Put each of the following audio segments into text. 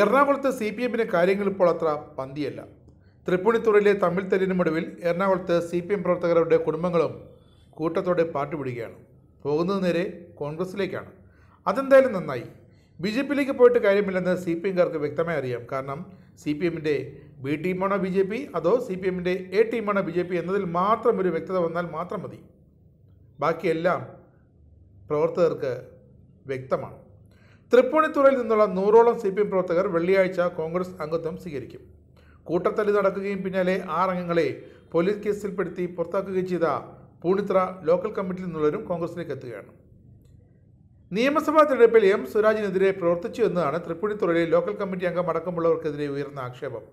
എറണാകുളത്തെ C P എമ്മിൻ്റെ കാര്യങ്ങൾ ഇപ്പോൾ അത്ര പന്തിയല്ല തൃപ്പൂണിത്തുറയിലെ തമ്മിൽ തെല്ലിനുമൊടുവിൽ എറണാകുളത്ത് സി പി എം പ്രവർത്തകരുടെ കുടുംബങ്ങളും കൂട്ടത്തോടെ പാട്ട് പിടിക്കുകയാണ് പോകുന്നത് നേരെ കോൺഗ്രസിലേക്കാണ് അതെന്തായാലും നന്നായി ബി ജെ പിയിലേക്ക് പോയിട്ട് കാര്യമില്ലെന്ന് സി പി എംകാർക്ക് വ്യക്തമായി അറിയാം കാരണം സി പി എമ്മിൻ്റെ ബി ടീമാണോ ബി ജെ പി അതോ സി പി എമ്മിൻ്റെ എ ടീമാണോ ബി ജെ പി എന്നതിൽ മാത്രം ഒരു വ്യക്തത വന്നാൽ മാത്രം മതി ബാക്കിയെല്ലാം പ്രവർത്തകർക്ക് വ്യക്തമാണ് തൃപ്പൂണിത്തുറയിൽ നിന്നുള്ള നൂറോളം സി പി എം പ്രവർത്തകർ വെള്ളിയാഴ്ച കോൺഗ്രസ് അംഗത്വം സ്വീകരിക്കും കൂട്ടത്തല്ലി നടക്കുകയും പിന്നാലെ ആറംഗങ്ങളെ പോലീസ് കേസിൽപ്പെടുത്തി പുറത്താക്കുകയും ചെയ്ത പൂണിത്ര ലോക്കൽ കമ്മിറ്റിയിൽ നിന്നുള്ളവരും കോൺഗ്രസിലേക്ക് എത്തുകയാണ് നിയമസഭാ തെരഞ്ഞെടുപ്പിൽ എം സ്വരാജിനെതിരെ പ്രവർത്തിച്ചു എന്നതാണ് തൃപ്പൂണിത്തുറയിലെ ലോക്കൽ കമ്മിറ്റി അംഗം അടക്കമുള്ളവർക്കെതിരെ ഉയർന്ന ആക്ഷേപം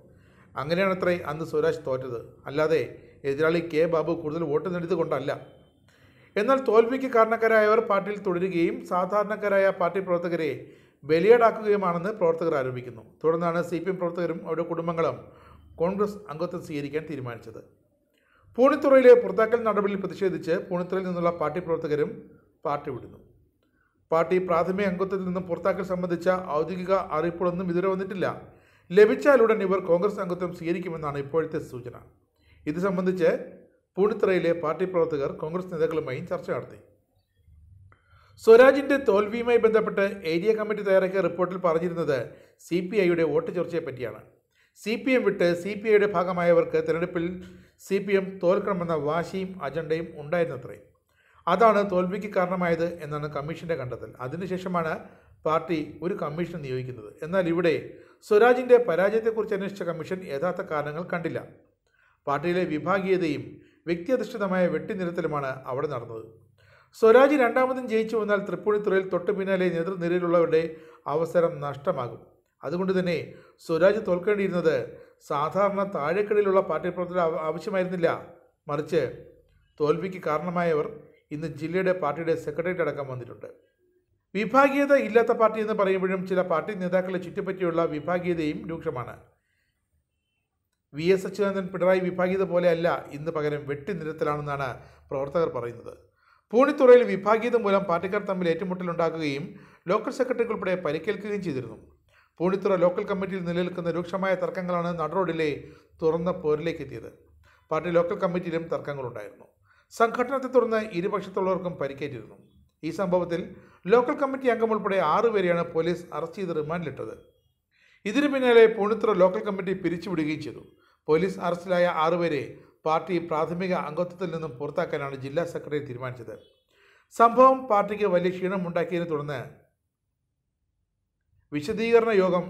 അങ്ങനെയാണത്രേ അന്ന് സ്വരാജ് തോറ്റത് അല്ലാതെ എതിരാളി കെ ബാബു കൂടുതൽ വോട്ട് നേടിയതുകൊണ്ടല്ല കൊണ്ടല്ല എന്നാൽ തോൽവിക്ക് കാരണക്കാരായവർ പാർട്ടിയിൽ തുടരുകയും സാധാരണക്കാരായ പാർട്ടി പ്രവർത്തകരെ ബലിയാടാക്കുകയുമാണെന്ന് പ്രവർത്തകർ ആരോപിക്കുന്നു തുടർന്നാണ് സി പി എം പ്രവർത്തകരും അവരുടെ കുടുംബങ്ങളും കോൺഗ്രസ് അംഗത്വം സ്വീകരിക്കാൻ തീരുമാനിച്ചത് പൂണിത്തുറയിലെ പുറത്താക്കൽ നടപടിയിൽ പ്രതിഷേധിച്ച് പൂണിത്തുറയിൽ നിന്നുള്ള പാർട്ടി പ്രവർത്തകരും പാർട്ടി വിടുന്നു പാർട്ടി പ്രാഥമിക അംഗത്വത്തിൽ നിന്നും പുറത്താക്കൽ സംബന്ധിച്ച ഔദ്യോഗിക അറിയിപ്പുകളൊന്നും ഇതുവരെ വന്നിട്ടില്ല ലഭിച്ചാലുടൻ ഇവർ കോൺഗ്രസ് അംഗത്വം സ്വീകരിക്കുമെന്നാണ് ഇപ്പോഴത്തെ സൂചന ഇത് സംബന്ധിച്ച് പൂണിത്തറയിലെ പാർട്ടി പ്രവർത്തകർ കോൺഗ്രസ് നേതാക്കളുമായും ചർച്ച നടത്തി സ്വരാജിന്റെ തോൽവിയുമായി ബന്ധപ്പെട്ട് ഏരിയ കമ്മിറ്റി തയ്യാറാക്കിയ റിപ്പോർട്ടിൽ പറഞ്ഞിരുന്നത് സി പി ഐയുടെ വോട്ട് ചോർച്ചയെപ്പറ്റിയാണ് സി പി എം വിട്ട് സി പി ഐയുടെ ഭാഗമായവർക്ക് തിരഞ്ഞെടുപ്പിൽ സി പി എം തോൽക്കണമെന്ന വാശിയും അജണ്ടയും ഉണ്ടായിരുന്നത്രേ അതാണ് തോൽവിക്ക് കാരണമായത് എന്നാണ് കമ്മീഷൻ്റെ കണ്ടെത്തൽ അതിനുശേഷമാണ് പാർട്ടി ഒരു കമ്മീഷൻ നിയോഗിക്കുന്നത് എന്നാൽ ഇവിടെ സ്വരാജിൻ്റെ പരാജയത്തെക്കുറിച്ച് അന്വേഷിച്ച കമ്മീഷൻ യഥാർത്ഥ കാരണങ്ങൾ കണ്ടില്ല പാർട്ടിയിലെ വിഭാഗീയതയും വ്യക്തിയധിഷ്ഠിതമായ വെട്ടിനിരത്തലുമാണ് അവിടെ നടന്നത് സ്വരാജ് രണ്ടാമതും ജയിച്ചു വന്നാൽ തൃപ്പൂണിത്തുറയിൽ തൊട്ടു പിന്നാലെ നേതൃനിരയിലുള്ളവരുടെ അവസരം നഷ്ടമാകും അതുകൊണ്ട് തന്നെ സ്വരാജ് തോൽക്കേണ്ടിയിരുന്നത് സാധാരണ താഴെക്കടയിലുള്ള പാർട്ടി പ്രവർത്തനം ആവശ്യമായിരുന്നില്ല മറിച്ച് തോൽവിക്ക് കാരണമായവർ ഇന്ന് ജില്ലയുടെ പാർട്ടിയുടെ സെക്രട്ടേറിയറ്റ് അടക്കം വന്നിട്ടുണ്ട് വിഭാഗീയത ഇല്ലാത്ത പാർട്ടി എന്ന് പറയുമ്പോഴും ചില പാർട്ടി നേതാക്കളെ ചുറ്റിപ്പറ്റിയുള്ള വിഭാഗീയതയും രൂക്ഷമാണ് വി എസ് അച്യുതാനന്ദൻ പിണറായി വിഭാഗീയത പോലെയല്ല ഇന്ന് പകരം വെട്ടിനിരത്തലാണെന്നാണ് പ്രവർത്തകർ പറയുന്നത് പൂണിത്തുറയിൽ വിഭാഗീയത മൂലം പാർട്ടിക്കാർ തമ്മിൽ ഏറ്റുമുട്ടലുണ്ടാക്കുകയും ലോക്കൽ സെക്രട്ടറിക്ക് ഉൾപ്പെടെ പരിക്കേൽക്കുകയും ചെയ്തിരുന്നു പൂണിത്തുറ ലോക്കൽ കമ്മിറ്റിയിൽ നിലനിൽക്കുന്ന രൂക്ഷമായ തർക്കങ്ങളാണ് നടുറോഡിലെ തുറന്ന പോരിലേക്ക് എത്തിയത് പാർട്ടി ലോക്കൽ കമ്മിറ്റിയിലും തർക്കങ്ങളുണ്ടായിരുന്നു സംഘടനത്തെ തുടർന്ന് ഇരുപക്ഷത്തുള്ളവർക്കും പരിക്കേറ്റിരുന്നു ഈ സംഭവത്തിൽ ലോക്കൽ കമ്മിറ്റി അംഗം ഉൾപ്പെടെ ആറുപേരെയാണ് പോലീസ് അറസ്റ്റ് ചെയ്ത് റിമാൻഡിലിട്ടത് ഇതിനു പിന്നാലെ പൂണിത്തുറ ലോക്കൽ കമ്മിറ്റി പിരിച്ചുവിടുകയും ചെയ്തു പോലീസ് അറസ്റ്റിലായ ആറുപേരെ പാർട്ടി പ്രാഥമിക അംഗത്വത്തിൽ നിന്നും പുറത്താക്കാനാണ് ജില്ലാ സെക്രട്ടറി തീരുമാനിച്ചത് സംഭവം പാർട്ടിക്ക് വലിയ ഉണ്ടാക്കിയതിനെ തുടർന്ന് വിശദീകരണ യോഗം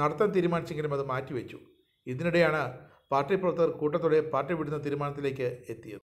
നടത്താൻ തീരുമാനിച്ചെങ്കിലും അത് മാറ്റിവെച്ചു ഇതിനിടെയാണ് പാർട്ടി പ്രവർത്തകർ കൂട്ടത്തോടെ പാർട്ടി വിടുന്ന തീരുമാനത്തിലേക്ക് എത്തിയത്